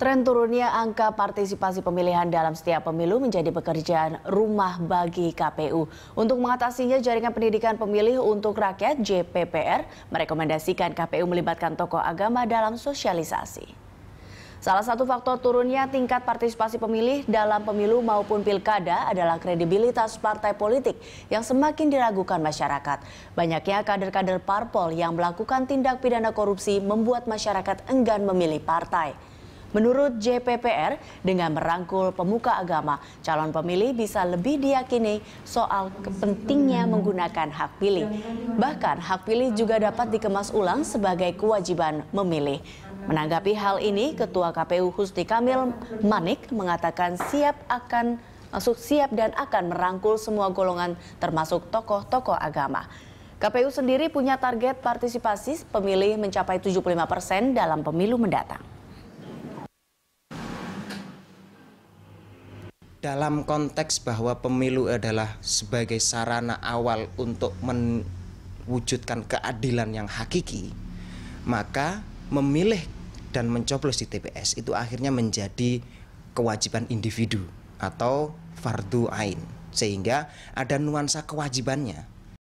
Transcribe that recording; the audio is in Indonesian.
Tren turunnya angka partisipasi pemilihan dalam setiap pemilu menjadi pekerjaan rumah bagi KPU. Untuk mengatasinya, Jaringan Pendidikan Pemilih untuk Rakyat JPPR merekomendasikan KPU melibatkan tokoh agama dalam sosialisasi. Salah satu faktor turunnya tingkat partisipasi pemilih dalam pemilu maupun pilkada adalah kredibilitas partai politik yang semakin diragukan masyarakat. Banyaknya kader-kader parpol yang melakukan tindak pidana korupsi membuat masyarakat enggan memilih partai. Menurut JPPR, dengan merangkul pemuka agama, calon pemilih bisa lebih diyakini soal pentingnya menggunakan hak pilih. Bahkan hak pilih juga dapat dikemas ulang sebagai kewajiban memilih. Menanggapi hal ini, Ketua KPU Husti Kamil Manik mengatakan siap akan masuk siap dan akan merangkul semua golongan termasuk tokoh-tokoh agama. KPU sendiri punya target partisipasi pemilih mencapai 75 persen dalam pemilu mendatang. dalam konteks bahwa pemilu adalah sebagai sarana awal untuk mewujudkan keadilan yang hakiki, maka memilih dan mencoblos di TPS itu akhirnya menjadi kewajiban individu atau fardu ain sehingga ada nuansa kewajibannya